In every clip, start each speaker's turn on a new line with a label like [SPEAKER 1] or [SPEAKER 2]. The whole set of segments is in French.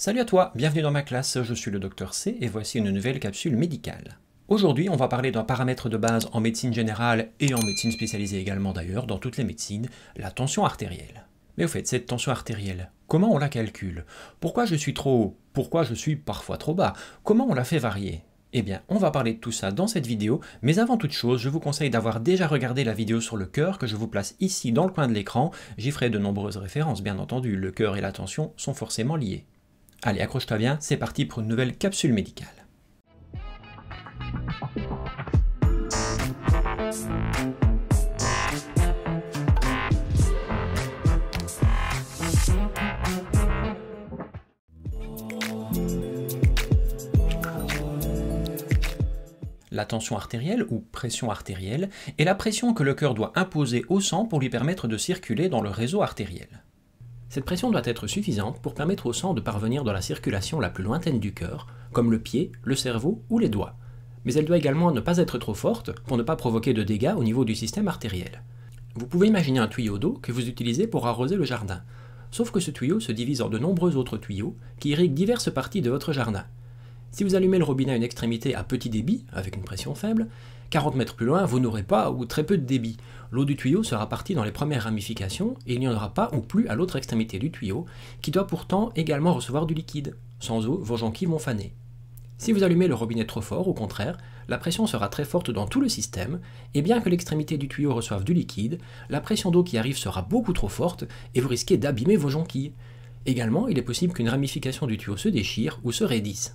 [SPEAKER 1] Salut à toi, bienvenue dans ma classe, je suis le docteur C et voici une nouvelle capsule médicale. Aujourd'hui, on va parler d'un paramètre de base en médecine générale et en médecine spécialisée également d'ailleurs, dans toutes les médecines, la tension artérielle. Mais au fait, cette tension artérielle, comment on la calcule Pourquoi je suis trop haut Pourquoi je suis parfois trop bas Comment on la fait varier eh bien, on va parler de tout ça dans cette vidéo, mais avant toute chose, je vous conseille d'avoir déjà regardé la vidéo sur le cœur que je vous place ici dans le coin de l'écran. J'y ferai de nombreuses références, bien entendu, le cœur et la tension sont forcément liés. Allez, accroche-toi bien, c'est parti pour une nouvelle capsule médicale. la tension artérielle ou pression artérielle est la pression que le cœur doit imposer au sang pour lui permettre de circuler dans le réseau artériel. Cette pression doit être suffisante pour permettre au sang de parvenir dans la circulation la plus lointaine du cœur, comme le pied, le cerveau ou les doigts. Mais elle doit également ne pas être trop forte pour ne pas provoquer de dégâts au niveau du système artériel. Vous pouvez imaginer un tuyau d'eau que vous utilisez pour arroser le jardin. Sauf que ce tuyau se divise en de nombreux autres tuyaux qui irriguent diverses parties de votre jardin. Si vous allumez le robinet à une extrémité à petit débit, avec une pression faible, 40 mètres plus loin, vous n'aurez pas ou très peu de débit. L'eau du tuyau sera partie dans les premières ramifications et il n'y en aura pas ou plus à l'autre extrémité du tuyau, qui doit pourtant également recevoir du liquide. Sans eau, vos jonquilles vont faner. Si vous allumez le robinet trop fort, au contraire, la pression sera très forte dans tout le système, et bien que l'extrémité du tuyau reçoive du liquide, la pression d'eau qui arrive sera beaucoup trop forte et vous risquez d'abîmer vos jonquilles. Également, il est possible qu'une ramification du tuyau se déchire ou se raidisse.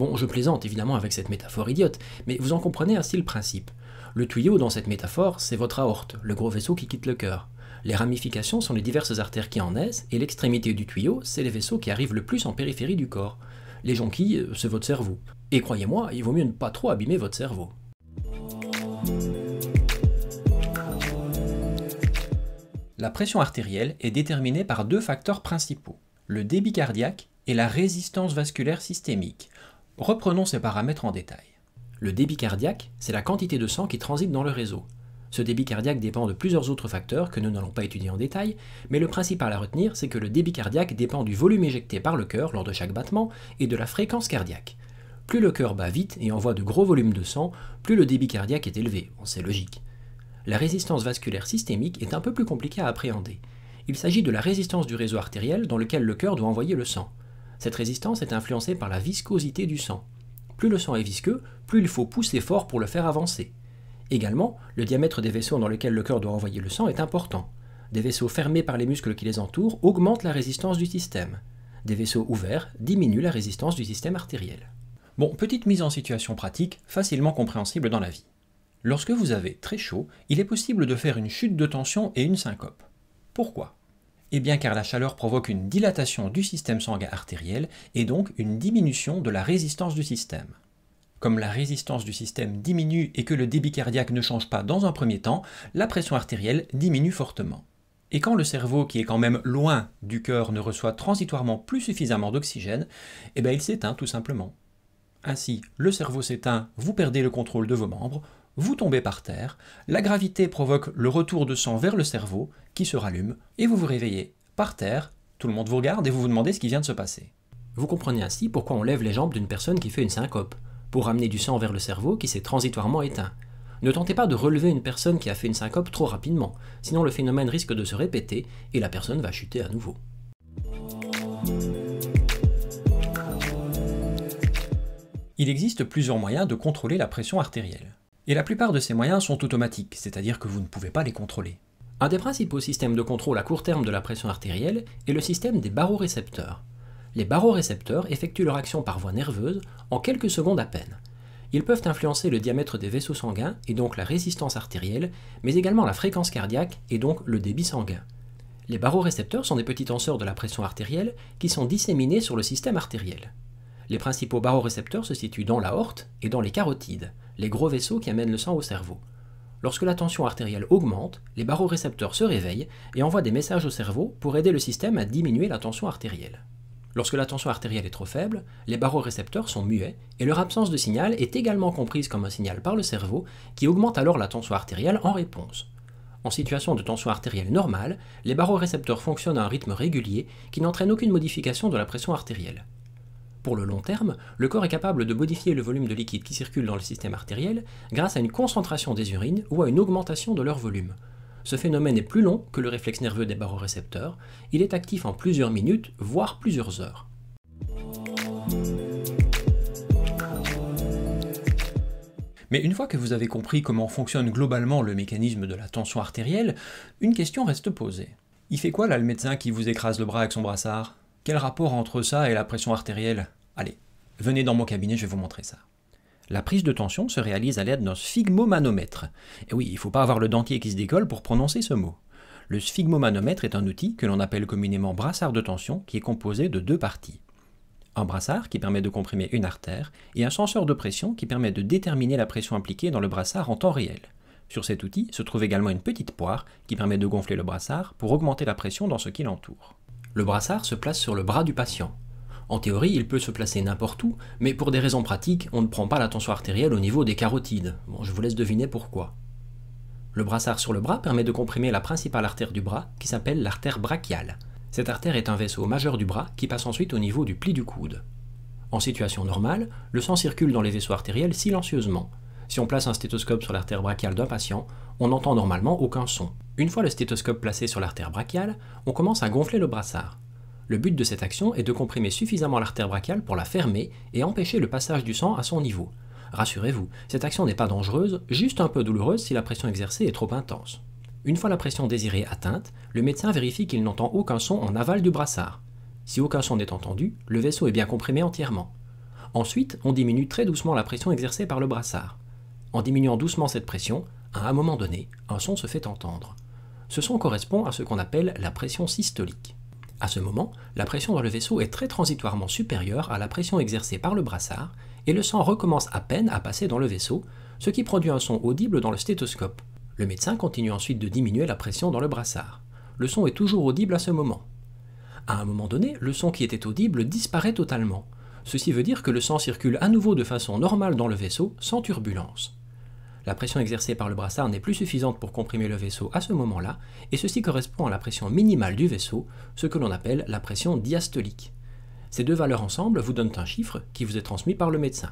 [SPEAKER 1] Bon, je plaisante évidemment avec cette métaphore idiote, mais vous en comprenez ainsi le principe. Le tuyau dans cette métaphore, c'est votre aorte, le gros vaisseau qui quitte le cœur. Les ramifications sont les diverses artères qui en naissent, et l'extrémité du tuyau, c'est les vaisseaux qui arrivent le plus en périphérie du corps. Les jonquilles, euh, c'est votre cerveau. Et croyez-moi, il vaut mieux ne pas trop abîmer votre cerveau. La pression artérielle est déterminée par deux facteurs principaux, le débit cardiaque et la résistance vasculaire systémique. Reprenons ces paramètres en détail. Le débit cardiaque, c'est la quantité de sang qui transite dans le réseau. Ce débit cardiaque dépend de plusieurs autres facteurs que nous n'allons pas étudier en détail, mais le principal à retenir, c'est que le débit cardiaque dépend du volume éjecté par le cœur lors de chaque battement et de la fréquence cardiaque. Plus le cœur bat vite et envoie de gros volumes de sang, plus le débit cardiaque est élevé, c'est logique. La résistance vasculaire systémique est un peu plus compliquée à appréhender. Il s'agit de la résistance du réseau artériel dans lequel le cœur doit envoyer le sang. Cette résistance est influencée par la viscosité du sang. Plus le sang est visqueux, plus il faut pousser fort pour le faire avancer. Également, le diamètre des vaisseaux dans lesquels le cœur doit envoyer le sang est important. Des vaisseaux fermés par les muscles qui les entourent augmentent la résistance du système. Des vaisseaux ouverts diminuent la résistance du système artériel. Bon, petite mise en situation pratique, facilement compréhensible dans la vie. Lorsque vous avez très chaud, il est possible de faire une chute de tension et une syncope. Pourquoi eh bien car la chaleur provoque une dilatation du système sanguin artériel et donc une diminution de la résistance du système. Comme la résistance du système diminue et que le débit cardiaque ne change pas dans un premier temps, la pression artérielle diminue fortement. Et quand le cerveau, qui est quand même loin du cœur, ne reçoit transitoirement plus suffisamment d'oxygène, eh bien il s'éteint tout simplement. Ainsi, le cerveau s'éteint, vous perdez le contrôle de vos membres, vous tombez par terre, la gravité provoque le retour de sang vers le cerveau, qui se rallume, et vous vous réveillez par terre, tout le monde vous regarde et vous vous demandez ce qui vient de se passer. Vous comprenez ainsi pourquoi on lève les jambes d'une personne qui fait une syncope, pour amener du sang vers le cerveau qui s'est transitoirement éteint. Ne tentez pas de relever une personne qui a fait une syncope trop rapidement, sinon le phénomène risque de se répéter et la personne va chuter à nouveau. Il existe plusieurs moyens de contrôler la pression artérielle. Et la plupart de ces moyens sont automatiques, c'est-à-dire que vous ne pouvez pas les contrôler. Un des principaux systèmes de contrôle à court terme de la pression artérielle est le système des barorécepteurs. Les barorécepteurs effectuent leur action par voie nerveuse en quelques secondes à peine. Ils peuvent influencer le diamètre des vaisseaux sanguins et donc la résistance artérielle, mais également la fréquence cardiaque et donc le débit sanguin. Les barorécepteurs sont des petits tenseurs de la pression artérielle qui sont disséminés sur le système artériel. Les principaux barorécepteurs se situent dans l'aorte et dans les carotides, les gros vaisseaux qui amènent le sang au cerveau. Lorsque la tension artérielle augmente, les barorécepteurs se réveillent et envoient des messages au cerveau pour aider le système à diminuer la tension artérielle. Lorsque la tension artérielle est trop faible, les barorécepteurs sont muets et leur absence de signal est également comprise comme un signal par le cerveau qui augmente alors la tension artérielle en réponse. En situation de tension artérielle normale, les barorécepteurs fonctionnent à un rythme régulier qui n'entraîne aucune modification de la pression artérielle. Pour le long terme, le corps est capable de modifier le volume de liquide qui circule dans le système artériel grâce à une concentration des urines ou à une augmentation de leur volume. Ce phénomène est plus long que le réflexe nerveux des barorécepteurs, il est actif en plusieurs minutes, voire plusieurs heures. Mais une fois que vous avez compris comment fonctionne globalement le mécanisme de la tension artérielle, une question reste posée. Il fait quoi là le médecin qui vous écrase le bras avec son brassard quel rapport entre ça et la pression artérielle Allez, venez dans mon cabinet, je vais vous montrer ça. La prise de tension se réalise à l'aide d'un sphygmomanomètre. Et eh oui, il ne faut pas avoir le dentier qui se décolle pour prononcer ce mot. Le sphygmomanomètre est un outil que l'on appelle communément brassard de tension qui est composé de deux parties. Un brassard qui permet de comprimer une artère et un senseur de pression qui permet de déterminer la pression appliquée dans le brassard en temps réel. Sur cet outil se trouve également une petite poire qui permet de gonfler le brassard pour augmenter la pression dans ce qui l'entoure. Le brassard se place sur le bras du patient. En théorie, il peut se placer n'importe où, mais pour des raisons pratiques, on ne prend pas la tension artérielle au niveau des carotides. Bon, je vous laisse deviner pourquoi. Le brassard sur le bras permet de comprimer la principale artère du bras, qui s'appelle l'artère brachiale. Cette artère est un vaisseau majeur du bras qui passe ensuite au niveau du pli du coude. En situation normale, le sang circule dans les vaisseaux artériels silencieusement. Si on place un stéthoscope sur l'artère brachiale d'un patient, on n'entend normalement aucun son. Une fois le stéthoscope placé sur l'artère brachiale, on commence à gonfler le brassard. Le but de cette action est de comprimer suffisamment l'artère brachiale pour la fermer et empêcher le passage du sang à son niveau. Rassurez-vous, cette action n'est pas dangereuse, juste un peu douloureuse si la pression exercée est trop intense. Une fois la pression désirée atteinte, le médecin vérifie qu'il n'entend aucun son en aval du brassard. Si aucun son n'est entendu, le vaisseau est bien comprimé entièrement. Ensuite, on diminue très doucement la pression exercée par le brassard. En diminuant doucement cette pression, à un moment donné, un son se fait entendre ce son correspond à ce qu'on appelle la pression systolique. À ce moment, la pression dans le vaisseau est très transitoirement supérieure à la pression exercée par le brassard, et le sang recommence à peine à passer dans le vaisseau, ce qui produit un son audible dans le stéthoscope. Le médecin continue ensuite de diminuer la pression dans le brassard. Le son est toujours audible à ce moment. À un moment donné, le son qui était audible disparaît totalement. Ceci veut dire que le sang circule à nouveau de façon normale dans le vaisseau, sans turbulence la pression exercée par le brassard n'est plus suffisante pour comprimer le vaisseau à ce moment-là, et ceci correspond à la pression minimale du vaisseau, ce que l'on appelle la pression diastolique. Ces deux valeurs ensemble vous donnent un chiffre qui vous est transmis par le médecin.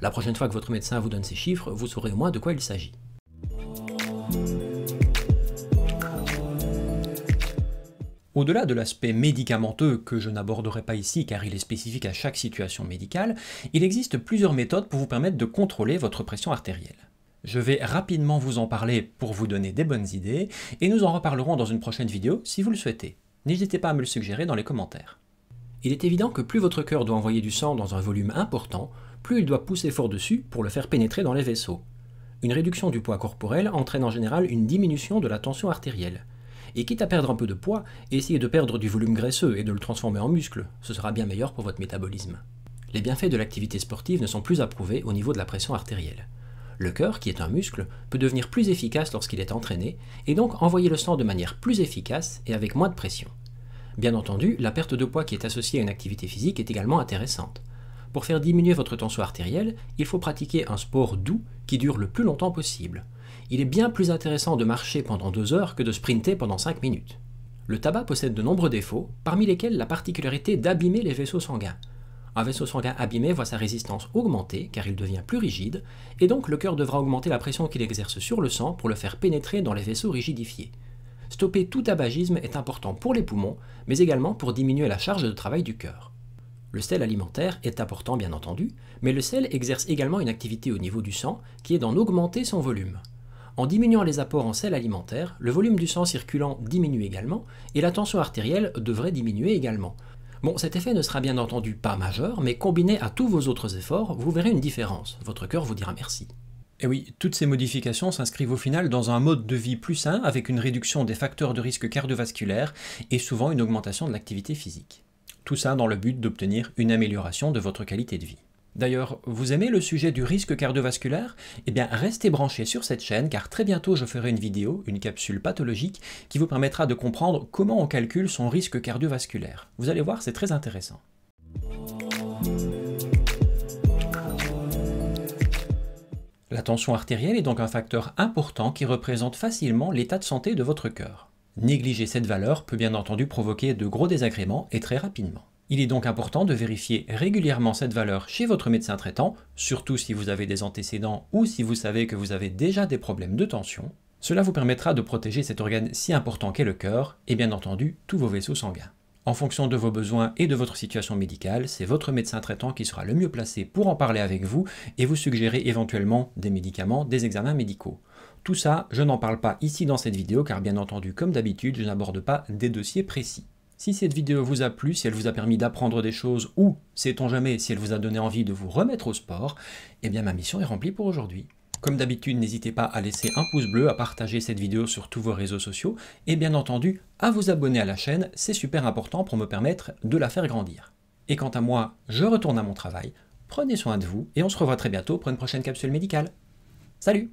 [SPEAKER 1] La prochaine fois que votre médecin vous donne ces chiffres, vous saurez au moins de quoi il s'agit. Au-delà de l'aspect médicamenteux que je n'aborderai pas ici car il est spécifique à chaque situation médicale, il existe plusieurs méthodes pour vous permettre de contrôler votre pression artérielle. Je vais rapidement vous en parler pour vous donner des bonnes idées, et nous en reparlerons dans une prochaine vidéo si vous le souhaitez. N'hésitez pas à me le suggérer dans les commentaires. Il est évident que plus votre cœur doit envoyer du sang dans un volume important, plus il doit pousser fort dessus pour le faire pénétrer dans les vaisseaux. Une réduction du poids corporel entraîne en général une diminution de la tension artérielle. Et quitte à perdre un peu de poids, essayez de perdre du volume graisseux et de le transformer en muscle, ce sera bien meilleur pour votre métabolisme. Les bienfaits de l'activité sportive ne sont plus à prouver au niveau de la pression artérielle. Le cœur, qui est un muscle, peut devenir plus efficace lorsqu'il est entraîné, et donc envoyer le sang de manière plus efficace et avec moins de pression. Bien entendu, la perte de poids qui est associée à une activité physique est également intéressante. Pour faire diminuer votre tension artérielle, il faut pratiquer un sport doux qui dure le plus longtemps possible. Il est bien plus intéressant de marcher pendant 2 heures que de sprinter pendant 5 minutes. Le tabac possède de nombreux défauts, parmi lesquels la particularité d'abîmer les vaisseaux sanguins. Un vaisseau sanguin abîmé voit sa résistance augmenter car il devient plus rigide, et donc le cœur devra augmenter la pression qu'il exerce sur le sang pour le faire pénétrer dans les vaisseaux rigidifiés. Stopper tout tabagisme est important pour les poumons, mais également pour diminuer la charge de travail du cœur. Le sel alimentaire est important bien entendu, mais le sel exerce également une activité au niveau du sang qui est d'en augmenter son volume. En diminuant les apports en sel alimentaire, le volume du sang circulant diminue également et la tension artérielle devrait diminuer également, Bon, cet effet ne sera bien entendu pas majeur, mais combiné à tous vos autres efforts, vous verrez une différence. Votre cœur vous dira merci. Et eh oui, toutes ces modifications s'inscrivent au final dans un mode de vie plus sain, avec une réduction des facteurs de risque cardiovasculaire et souvent une augmentation de l'activité physique. Tout ça dans le but d'obtenir une amélioration de votre qualité de vie. D'ailleurs, vous aimez le sujet du risque cardiovasculaire Eh bien, restez branchés sur cette chaîne car très bientôt je ferai une vidéo, une capsule pathologique, qui vous permettra de comprendre comment on calcule son risque cardiovasculaire. Vous allez voir, c'est très intéressant. La tension artérielle est donc un facteur important qui représente facilement l'état de santé de votre cœur. Négliger cette valeur peut bien entendu provoquer de gros désagréments et très rapidement. Il est donc important de vérifier régulièrement cette valeur chez votre médecin traitant, surtout si vous avez des antécédents ou si vous savez que vous avez déjà des problèmes de tension. Cela vous permettra de protéger cet organe si important qu'est le cœur et bien entendu tous vos vaisseaux sanguins. En fonction de vos besoins et de votre situation médicale, c'est votre médecin traitant qui sera le mieux placé pour en parler avec vous et vous suggérer éventuellement des médicaments, des examens médicaux. Tout ça, je n'en parle pas ici dans cette vidéo car bien entendu, comme d'habitude, je n'aborde pas des dossiers précis. Si cette vidéo vous a plu, si elle vous a permis d'apprendre des choses, ou, sait-on jamais, si elle vous a donné envie de vous remettre au sport, eh bien ma mission est remplie pour aujourd'hui. Comme d'habitude, n'hésitez pas à laisser un pouce bleu, à partager cette vidéo sur tous vos réseaux sociaux, et bien entendu, à vous abonner à la chaîne, c'est super important pour me permettre de la faire grandir. Et quant à moi, je retourne à mon travail, prenez soin de vous, et on se revoit très bientôt pour une prochaine capsule médicale. Salut